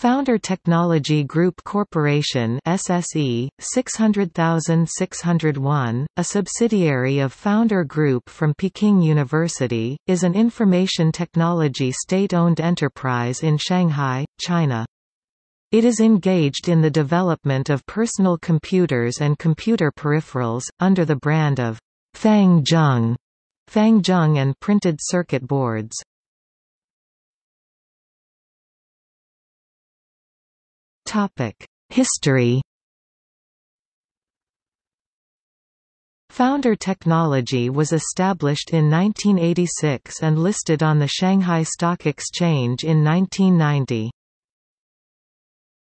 Founder Technology Group Corporation SSE 600601 a subsidiary of Founder Group from Peking University is an information technology state-owned enterprise in Shanghai, China. It is engaged in the development of personal computers and computer peripherals under the brand of Fangzheng, Fangzheng and printed circuit boards. History Founder Technology was established in 1986 and listed on the Shanghai Stock Exchange in 1990.